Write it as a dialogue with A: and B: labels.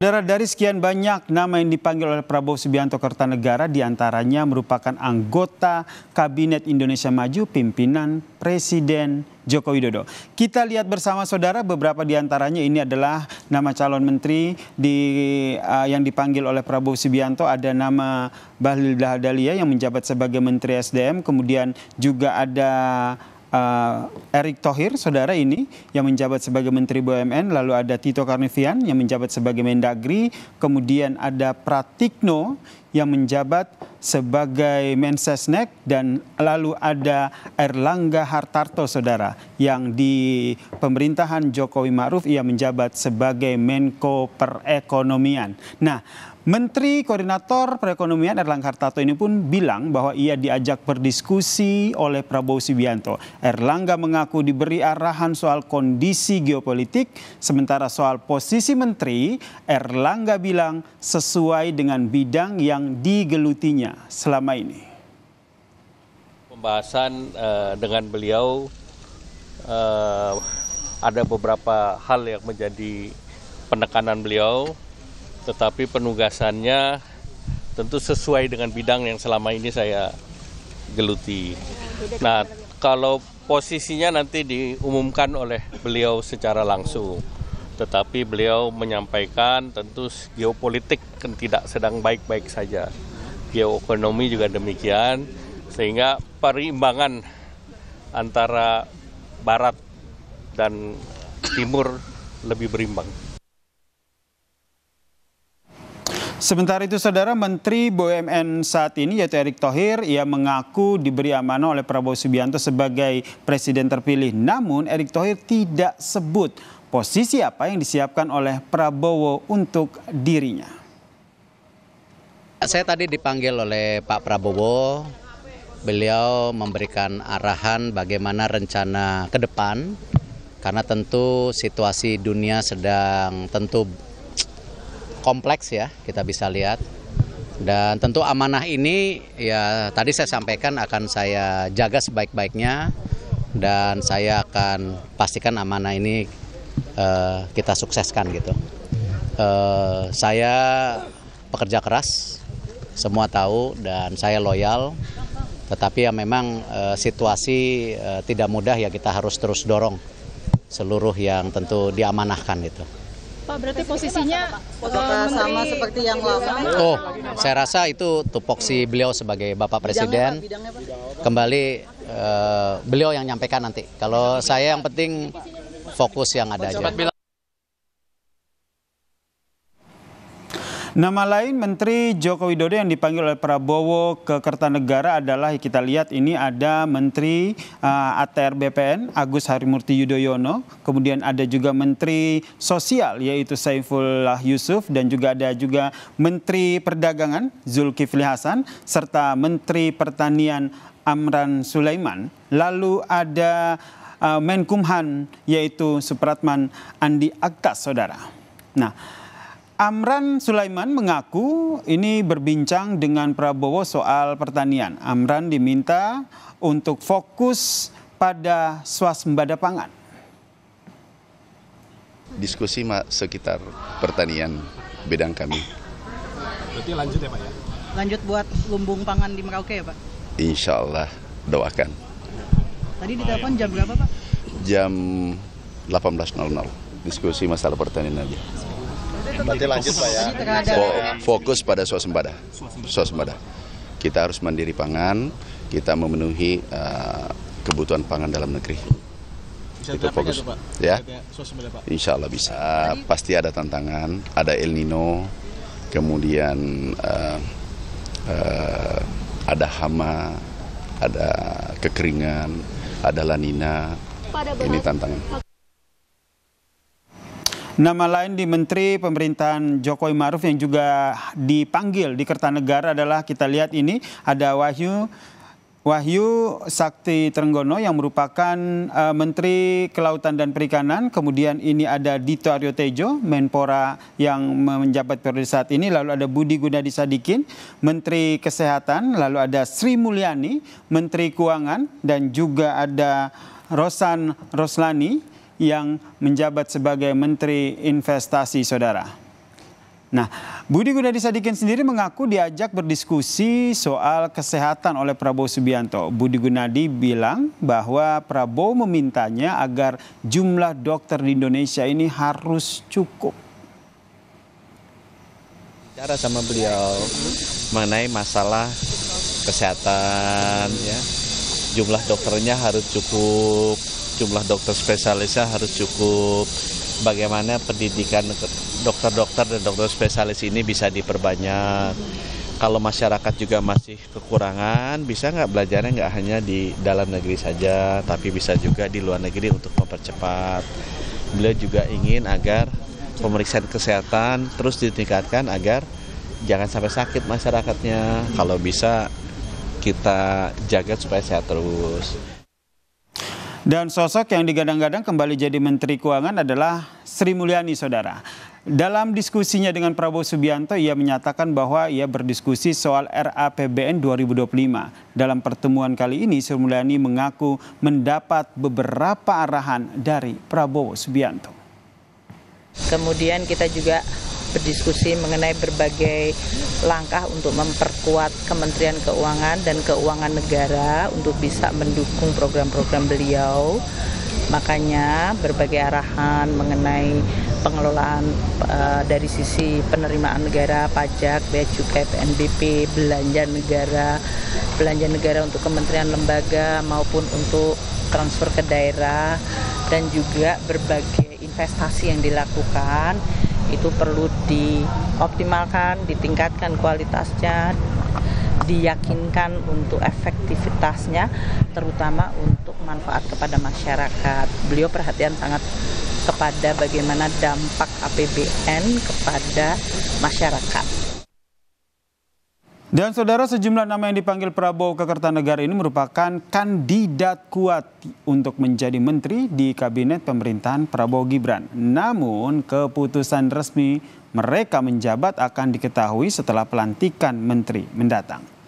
A: Saudara, dari sekian banyak nama yang dipanggil oleh Prabowo Subianto Kertanegara diantaranya merupakan anggota Kabinet Indonesia Maju pimpinan Presiden Joko Widodo. Kita lihat bersama saudara beberapa diantaranya ini adalah nama calon menteri di, uh, yang dipanggil oleh Prabowo Subianto. Ada nama Bahlil Lahadalia yang menjabat sebagai Menteri SDM. Kemudian juga ada uh, Erick Thohir, saudara ini yang menjabat sebagai Menteri BUMN, lalu ada Tito Karnavian yang menjabat sebagai Mendagri, kemudian ada Pratikno yang menjabat sebagai Mensesnek dan lalu ada Erlangga Hartarto saudara yang di pemerintahan Jokowi Ma'ruf ia menjabat sebagai Menko Perekonomian. Nah, Menteri Koordinator Perekonomian Erlangga Hartarto ini pun bilang bahwa ia diajak berdiskusi oleh Prabowo Subianto. Erlangga mengaku diberi arahan soal kondisi geopolitik, sementara soal posisi menteri, Erlangga bilang sesuai dengan bidang yang yang digelutinya selama ini.
B: Pembahasan uh, dengan beliau uh, ada beberapa hal yang menjadi penekanan beliau, tetapi penugasannya tentu sesuai dengan bidang yang selama ini saya geluti. Nah, kalau posisinya nanti diumumkan oleh beliau secara langsung tetapi beliau menyampaikan tentu geopolitik kan tidak sedang baik-baik saja. Geoekonomi juga demikian, sehingga perimbangan antara barat dan timur lebih berimbang.
A: Sementara itu saudara Menteri BUMN saat ini yaitu Erick Thohir ia mengaku diberi amanah oleh Prabowo Subianto sebagai presiden terpilih. Namun Erick Thohir tidak sebut posisi apa yang disiapkan oleh Prabowo untuk dirinya.
B: Saya tadi dipanggil oleh Pak Prabowo, beliau memberikan arahan bagaimana rencana ke depan, karena tentu situasi dunia sedang tentu kompleks ya, kita bisa lihat. Dan tentu amanah ini ya tadi saya sampaikan akan saya jaga sebaik-baiknya dan saya akan pastikan amanah ini Eh, kita sukseskan gitu. Uh, saya pekerja keras, semua tahu dan saya loyal. Tetapi ya memang uh, situasi uh, tidak mudah ya kita harus terus dorong seluruh yang tentu diamanahkan gitu. Pak berarti posisinya Apakah sama seperti yang lama? Oh, saya rasa itu tupoksi beliau sebagai Bapak Presiden. Kembali uh, beliau yang nyampaikan nanti. Kalau saya yang penting fokus yang ada aja.
A: Nama lain Menteri Joko Widodo yang dipanggil oleh Prabowo ke Kertanegara adalah kita lihat ini ada Menteri uh, eh, ATR BPN Agus Harimurti Yudhoyono, kemudian ada juga Menteri Sosial yaitu Saifullah Yusuf dan juga ada juga Menteri Perdagangan Zulkifli Hasan serta Menteri Pertanian Amran Sulaiman. Lalu ada uh, Menkumhan yaitu Supratman Andi Aktas saudara. Nah, Amran Sulaiman mengaku ini berbincang dengan Prabowo soal pertanian. Amran diminta untuk fokus pada swasembada pangan.
B: Diskusi sekitar pertanian bidang kami. Berarti lanjut ya Pak ya? Lanjut buat lumbung pangan di Merauke ya Pak? Insya Allah doakan. Tadi ditelepon jam berapa Pak? Jam 18.00 diskusi masalah pertanian aja. Berarti lanjut Pak ya. Fokus pada swasembada. Swasembada. Kita harus mandiri pangan, kita memenuhi uh, kebutuhan pangan dalam negeri. Bisa itu fokus. Itu, Pak? Ya. Insya Allah bisa. Pasti ada tantangan, ada El Nino, kemudian uh, uh, ada
A: hama, ada kekeringan adalah Nina Ini tantangan. Nama lain di Menteri Pemerintahan Jokowi Maruf yang juga dipanggil di Kertanegara adalah kita lihat ini ada Wahyu Wahyu Sakti Trenggono yang merupakan uh, Menteri Kelautan dan Perikanan, kemudian ini ada Dito Aryo Tejo, Menpora yang menjabat periode saat ini, lalu ada Budi Gunadi Sadikin, Menteri Kesehatan, lalu ada Sri Mulyani, Menteri Keuangan, dan juga ada Rosan Roslani yang menjabat sebagai Menteri Investasi, Saudara. Nah, Budi Gunadi Sadikin sendiri mengaku diajak berdiskusi soal kesehatan oleh Prabowo Subianto. Budi Gunadi bilang bahwa Prabowo memintanya agar jumlah dokter di Indonesia ini harus cukup.
B: Bicara sama beliau mengenai masalah kesehatan, ya. jumlah dokternya harus cukup, jumlah dokter spesialisnya harus cukup, bagaimana pendidikan dokter-dokter dan dokter spesialis ini bisa diperbanyak. Kalau masyarakat juga masih kekurangan, bisa nggak belajarnya nggak hanya di dalam negeri saja, tapi bisa juga di luar negeri untuk mempercepat. Beliau juga ingin agar pemeriksaan kesehatan terus
A: ditingkatkan agar jangan sampai sakit masyarakatnya. Kalau bisa kita jaga supaya sehat terus. Dan sosok yang digadang-gadang kembali jadi Menteri Keuangan adalah Sri Mulyani, saudara. Dalam diskusinya dengan Prabowo Subianto, ia menyatakan bahwa ia berdiskusi soal RAPBN 2025. Dalam pertemuan kali ini, Sri Mulyani mengaku mendapat beberapa arahan dari Prabowo Subianto.
B: Kemudian kita juga
A: berdiskusi
B: mengenai berbagai langkah untuk memperkuat Kementerian Keuangan dan Keuangan Negara untuk bisa mendukung program-program beliau. Makanya berbagai arahan mengenai pengelolaan uh, dari sisi penerimaan negara, pajak, bea cukai, PNBP, belanja negara, belanja negara untuk kementerian lembaga maupun untuk transfer ke daerah dan juga berbagai investasi yang dilakukan itu perlu dioptimalkan, ditingkatkan kualitasnya, diyakinkan untuk efektivitasnya terutama untuk manfaat kepada masyarakat. Beliau perhatian sangat kepada bagaimana dampak APBN kepada masyarakat.
A: Dan saudara sejumlah nama yang dipanggil Prabowo ke Kertanegara ini merupakan kandidat kuat untuk menjadi menteri di kabinet pemerintahan Prabowo Gibran. Namun keputusan resmi mereka menjabat akan diketahui setelah pelantikan menteri mendatang.